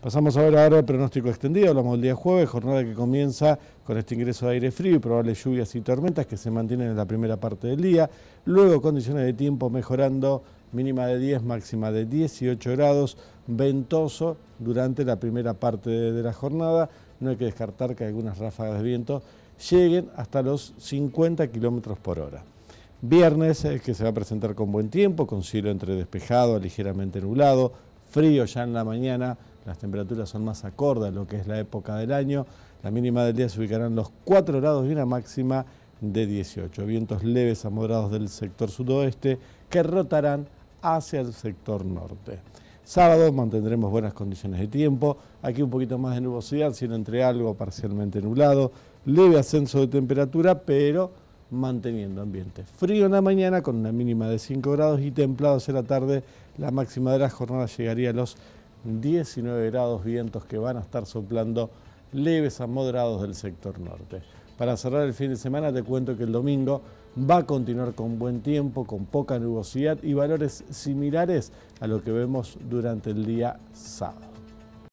Pasamos ahora al pronóstico extendido, hablamos del día jueves, jornada que comienza con este ingreso de aire frío y probables lluvias y tormentas que se mantienen en la primera parte del día, luego condiciones de tiempo mejorando, mínima de 10, máxima de 18 grados, ventoso durante la primera parte de la jornada, no hay que descartar que algunas ráfagas de viento lleguen hasta los 50 kilómetros por hora. Viernes es eh, que se va a presentar con buen tiempo, con cielo entre despejado, ligeramente nublado, frío ya en la mañana, las temperaturas son más acordes a lo que es la época del año. La mínima del día se ubicarán los 4 grados y una máxima de 18. Vientos leves a moderados del sector sudoeste que rotarán hacia el sector norte. Sábado mantendremos buenas condiciones de tiempo, aquí un poquito más de nubosidad, sino entre algo parcialmente nublado, leve ascenso de temperatura, pero manteniendo ambiente frío en la mañana con una mínima de 5 grados y templado hacia la tarde, la máxima de la jornada llegaría a los 19 grados, vientos que van a estar soplando leves a moderados del sector norte. Para cerrar el fin de semana te cuento que el domingo va a continuar con buen tiempo, con poca nubosidad y valores similares a lo que vemos durante el día sábado.